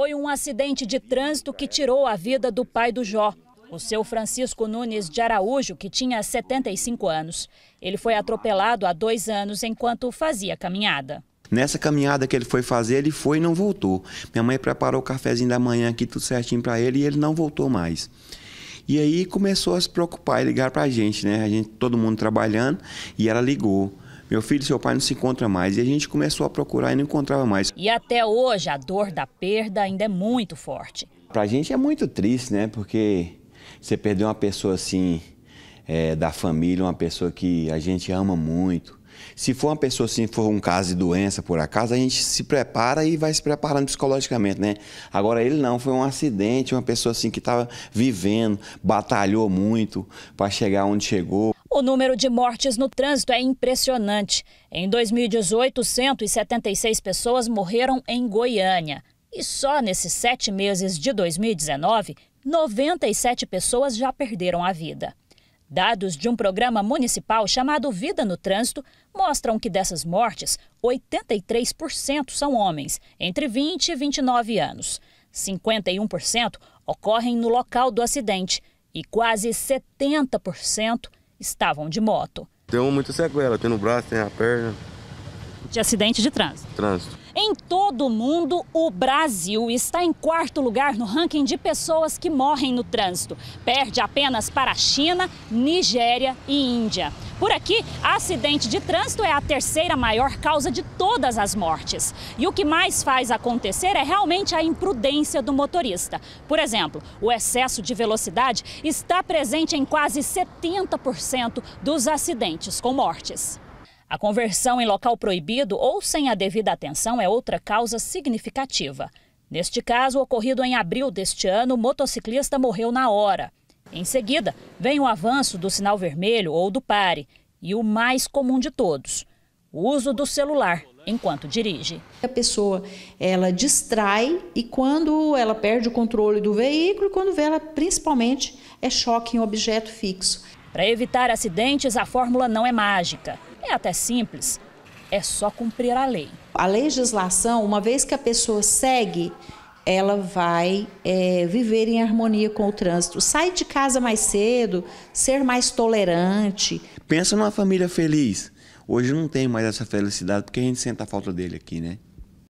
Foi um acidente de trânsito que tirou a vida do pai do Jó. O seu Francisco Nunes de Araújo, que tinha 75 anos. Ele foi atropelado há dois anos enquanto fazia caminhada. Nessa caminhada que ele foi fazer, ele foi e não voltou. Minha mãe preparou o cafezinho da manhã aqui, tudo certinho para ele, e ele não voltou mais. E aí começou a se preocupar e ligar para a gente, né? A gente, todo mundo trabalhando, e ela ligou. Meu filho, e seu pai não se encontram mais. E a gente começou a procurar e não encontrava mais. E até hoje a dor da perda ainda é muito forte. Pra gente é muito triste, né? Porque você perdeu uma pessoa assim, é, da família, uma pessoa que a gente ama muito. Se for uma pessoa assim, for um caso de doença, por acaso, a gente se prepara e vai se preparando psicologicamente, né? Agora, ele não, foi um acidente, uma pessoa assim que estava vivendo, batalhou muito para chegar onde chegou. O número de mortes no trânsito é impressionante. Em 2018, 176 pessoas morreram em Goiânia. E só nesses sete meses de 2019, 97 pessoas já perderam a vida. Dados de um programa municipal chamado Vida no Trânsito mostram que dessas mortes, 83% são homens, entre 20 e 29 anos. 51% ocorrem no local do acidente e quase 70% estavam de moto. Tenho muita sequela, tem no braço, tem na perna de acidente de trânsito. Trânsito. Em todo o mundo, o Brasil está em quarto lugar no ranking de pessoas que morrem no trânsito. Perde apenas para a China, Nigéria e Índia. Por aqui, acidente de trânsito é a terceira maior causa de todas as mortes. E o que mais faz acontecer é realmente a imprudência do motorista. Por exemplo, o excesso de velocidade está presente em quase 70% dos acidentes com mortes. A conversão em local proibido ou sem a devida atenção é outra causa significativa. Neste caso, ocorrido em abril deste ano, o motociclista morreu na hora. Em seguida, vem o avanço do sinal vermelho ou do pare, e o mais comum de todos, o uso do celular enquanto dirige. A pessoa, ela distrai e quando ela perde o controle do veículo, quando vê ela principalmente é choque em objeto fixo. Para evitar acidentes, a fórmula não é mágica é até simples, é só cumprir a lei. A legislação, uma vez que a pessoa segue, ela vai é, viver em harmonia com o trânsito. Sai de casa mais cedo, ser mais tolerante. Pensa numa família feliz. Hoje não tem mais essa felicidade porque a gente sente a falta dele aqui, né?